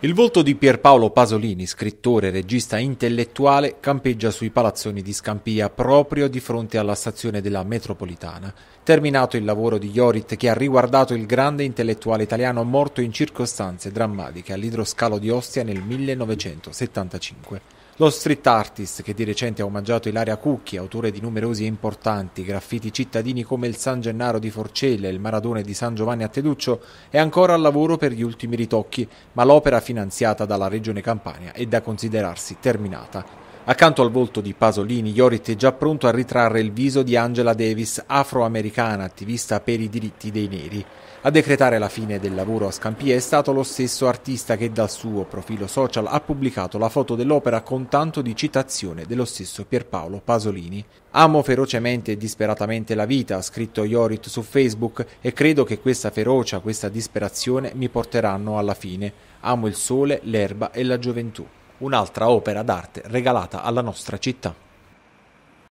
Il volto di Pierpaolo Pasolini, scrittore, regista intellettuale, campeggia sui palazzoni di Scampia, proprio di fronte alla stazione della metropolitana. Terminato il lavoro di Iorit, che ha riguardato il grande intellettuale italiano morto in circostanze drammatiche all'idroscalo di Ostia nel 1975. Lo street artist, che di recente ha omaggiato Ilaria Cucchi, autore di numerosi e importanti graffiti cittadini come il San Gennaro di Forcella e il Maradone di San Giovanni a Teduccio, è ancora al lavoro per gli ultimi ritocchi, ma l'opera finanziata dalla Regione Campania è da considerarsi terminata. Accanto al volto di Pasolini, Iorit è già pronto a ritrarre il viso di Angela Davis, afroamericana attivista per i diritti dei neri. A decretare la fine del lavoro a Scampia è stato lo stesso artista che dal suo profilo social ha pubblicato la foto dell'opera con tanto di citazione dello stesso Pierpaolo Pasolini. Amo ferocemente e disperatamente la vita, ha scritto Iorit su Facebook, e credo che questa ferocia, questa disperazione mi porteranno alla fine. Amo il sole, l'erba e la gioventù un'altra opera d'arte regalata alla nostra città.